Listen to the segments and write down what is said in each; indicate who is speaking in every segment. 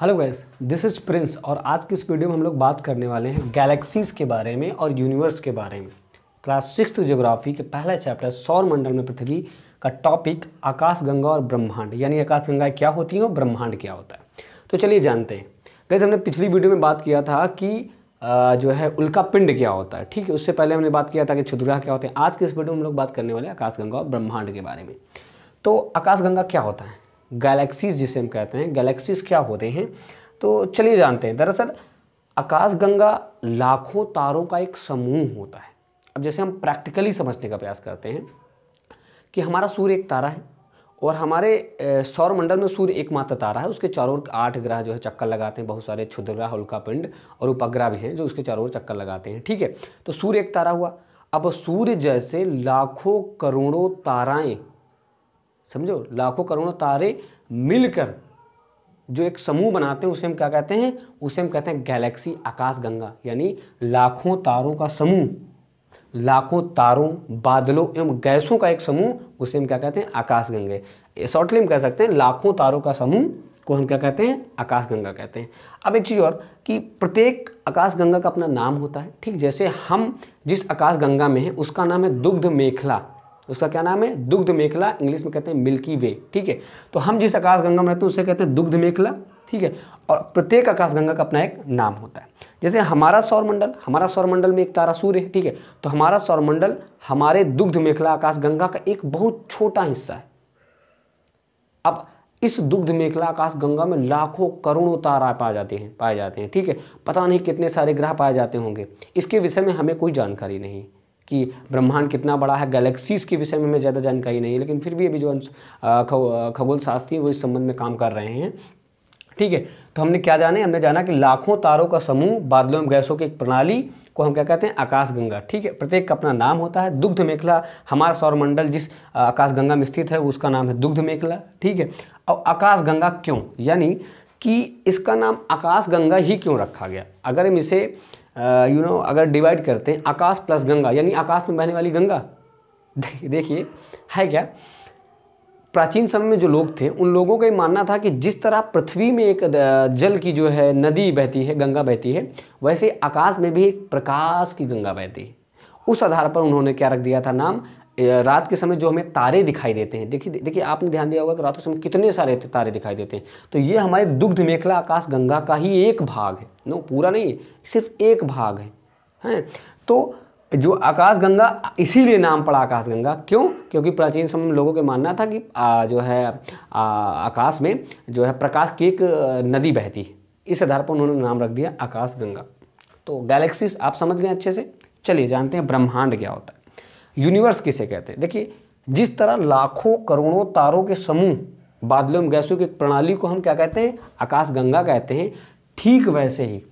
Speaker 1: hello guys this is Prince और आज की इस वीडियो में हम लोग बात करने वाले हैं गैलेक्सीज़ के बारे में और यूनिवर्स के बारे में क्लास सिक्स ज्योग्राफी के पहला चैप्टर सौर मंडल में पृथ्वी का टॉपिक आकाशगंगा और ब्रह्मांड यानी आकाशगंगा क्या होती है और ब्रह्मांड क्या होता है तो चलिए जानते हैं गैस हमने पिछली वीडियो में बात किया था कि जो है उल्का पिंड क्या होता है ठीक है उससे पहले हमने बात किया था कि क्षुद्रग्रह क्या होते हैं आज की इस वीडियो में हम लोग बात करने वाले आकाशगंगा और ब्रह्मांड के बारे में तो आकाशगंगा क्या होता है गैलेक्सीज जिसे हम कहते हैं गैलेक्सीज क्या होते हैं तो चलिए जानते हैं दरअसल आकाशगंगा लाखों तारों का एक समूह होता है अब जैसे हम प्रैक्टिकली समझने का प्रयास करते हैं कि हमारा सूर्य एक तारा है और हमारे सौरमंडल में सूर्य एकमात्र तारा है उसके चारों ओर आठ ग्रह जो है चक्कर लगाते हैं बहुत सारे क्षुद्रग्रह पिंड और उपग्रह भी हैं जो उसके चारों ओर चक्कर लगाते हैं ठीक है तो सूर्य एक तारा हुआ अब सूर्य जैसे लाखों करोड़ों ताराएं समझो लाखों करोड़ों तारे मिलकर जो एक समूह बनाते हैं उसे हम क्या कहते हैं उसे हम कहते हैं गैलेक्सी आकाश गंगा यानी लाखों तारों का समूह लाखों तारों बादलों एवं गैसों का एक समूह उसे हम क्या कहते हैं आकाश गंगे शॉर्टली हम कह सकते हैं लाखों तारों का समूह को हम क्या कहते हैं आकाशगंगा कहते हैं अब एक चीज़ और कि प्रत्येक आकाशगंगा का अपना नाम होता है ठीक जैसे हम जिस आकाशगंगा में हैं उसका नाम है दुग्ध मेखला उसका क्या नाम है दुग्ध मेखला इंग्लिश में कहते हैं मिल्की वे ठीक है तो हम जिस आकाश गंगा में रहते हैं उसे कहते हैं दुग्ध मेखला ठीक है और प्रत्येक आकाशगंगा का अपना एक नाम होता है जैसे हमारा सौरमंडल हमारा सौरमंडल में एक तारा सूर्य है ठीक है तो हमारा सौरमंडल हमारे दुग्ध मेखला आकाश गंगा का एक बहुत छोटा हिस्सा है अब इस दुग्ध मेखला आकाश गंगा में लाखों करोड़ों तारा पाए जाते हैं पाए जाते हैं ठीक है पता नहीं कितने सारे ग्रह पाए जाते होंगे इसके विषय में हमें कोई जानकारी नहीं कि ब्रह्मांड कितना बड़ा है गैलेक्सीज़ के विषय में हमें ज़्यादा जानकारी नहीं है लेकिन फिर भी अभी जो खगोल शास्त्री वो इस संबंध में काम कर रहे हैं ठीक है तो हमने क्या जाने हमने जाना कि लाखों तारों का समूह बादलों में गैसों की एक प्रणाली को हम क्या कहते हैं आकाशगंगा ठीक है प्रत्येक का अपना नाम होता है दुग्ध मेखला हमारा सौरमंडल जिस आकाशगंगा में स्थित है उसका नाम है दुग्ध मेखला ठीक है और आकाशगंगा क्यों यानी कि इसका नाम आकाशगंगा ही क्यों रखा गया अगर हम इसे यू नो अगर डिवाइड करते हैं आकाश प्लस गंगा यानी आकाश में बहने वाली गंगा देखिए है क्या प्राचीन समय में जो लोग थे उन लोगों का ये मानना था कि जिस तरह पृथ्वी में एक जल की जो है नदी बहती है गंगा बहती है वैसे आकाश में भी एक प्रकाश की गंगा बहती है उस आधार पर उन्होंने क्या रख दिया था नाम रात के समय जो हमें तारे दिखाई देते हैं देखिए देखिए आपने ध्यान दिया होगा कि रात के समय कितने सारे तारे दिखाई देते हैं तो ये हमारे दुग्ध मेखला आकाश गंगा का ही एक भाग है नो पूरा नहीं है सिर्फ एक भाग है हैं तो जो आकाश गंगा इसीलिए नाम पड़ा आकाश गंगा क्यों क्योंकि प्राचीन समय में लोगों के मानना था कि आ, जो है आ, आकाश में जो है प्रकाश की एक नदी बहती है इस आधार पर उन्होंने नाम रख दिया आकाश गंगा तो गैलेक्सीज आप समझ गए अच्छे से चलिए जानते हैं ब्रह्मांड क्या होता है यूनिवर्स किसे कहते हैं देखिए जिस तरह लाखों करोड़ों तारों के समूह बादलों में गैसों की प्रणाली को हम क्या कहते हैं आकाश गंगा कहते हैं ठीक वैसे ही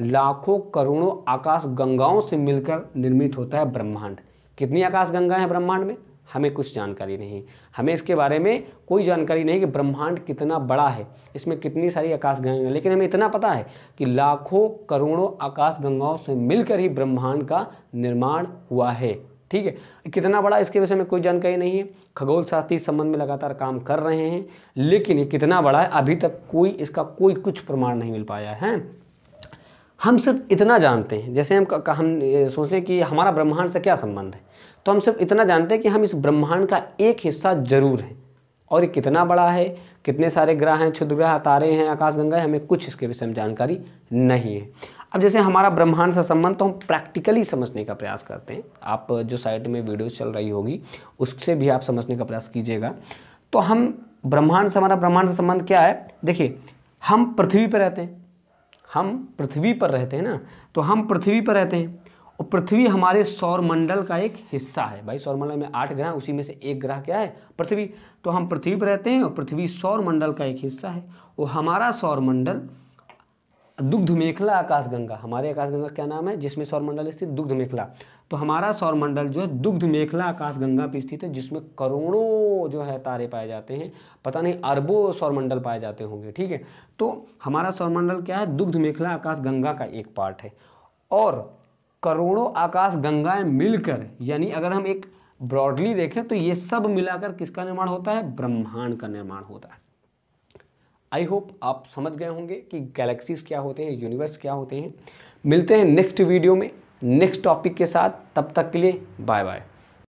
Speaker 1: लाखों करोड़ों आकाश गंगाओं से मिलकर निर्मित होता है ब्रह्मांड कितनी आकाश गंगा है ब्रह्मांड में हमें कुछ जानकारी नहीं हमें इसके बारे में कोई जानकारी नहीं कि ब्रह्मांड कितना बड़ा है इसमें कितनी सारी आकाश गंगा लेकिन हमें इतना पता है कि लाखों करोड़ों आकाश गंगाओं से मिलकर ही ब्रह्मांड का निर्माण हुआ है ठीक है कितना बड़ा इसके विषय में कोई जानकारी नहीं है खगोल शास्त्री संबंध में लगातार काम कर रहे हैं लेकिन ये कितना बड़ा है अभी तक कोई इसका कोई कुछ प्रमाण नहीं मिल पाया है हम सिर्फ इतना जानते हैं जैसे हम हम सोचें कि हमारा ब्रह्मांड से क्या संबंध है तो हम सिर्फ इतना जानते हैं कि हम इस ब्रह्मांड का एक हिस्सा जरूर हैं और ये कितना बड़ा है कितने सारे ग्रह हैं क्षुद्र ग्रह तारे हैं आकाशगंगा है हमें कुछ इसके विषय में जानकारी नहीं है अब जैसे हमारा ब्रह्मांड से संबंध तो हम प्रैक्टिकली समझने का प्रयास करते हैं आप जो साइट में वीडियो चल रही होगी उससे भी आप समझने का प्रयास कीजिएगा तो हम ब्रह्मांड से हमारा ब्रह्मांड से संबंध क्या है देखिए हम पृथ्वी पर रहते हैं हम पृथ्वी पर रहते हैं ना तो हम पृथ्वी पर रहते हैं और पृथ्वी हमारे सौरमंडल का एक हिस्सा है भाई सौरमंडल में आठ ग्रह उसी में से एक ग्रह क्या है पृथ्वी तो हम पृथ्वी पर रहते हैं और पृथ्वी सौरमंडल का एक हिस्सा है और हमारा सौरमंडल दुग्ध मेखला आकाशगंगा हमारे आकाशगंगा क्या नाम है जिसमें सौरमंडल स्थित दुग्ध मेखला तो हमारा सौरमंडल जो है दुग्ध मेखला आकाशगंगा पर स्थित है जिसमें करोड़ों जो है तारे पाए जाते हैं पता नहीं अरबों सौरमंडल पाए जाते होंगे ठीक है तो हमारा सौरमंडल क्या है दुग्ध मेखला आकाशगंगा का एक पार्ट है और करोड़ों आकाश गंगाएं मिलकर यानी अगर हम एक ब्रॉडली देखें तो ये सब मिलाकर किसका निर्माण होता है ब्रह्मांड का निर्माण होता है आई होप आप समझ गए होंगे कि गैलेक्सीज क्या होते हैं यूनिवर्स क्या होते हैं मिलते हैं नेक्स्ट वीडियो में नेक्स्ट टॉपिक के साथ तब तक के लिए बाय बाय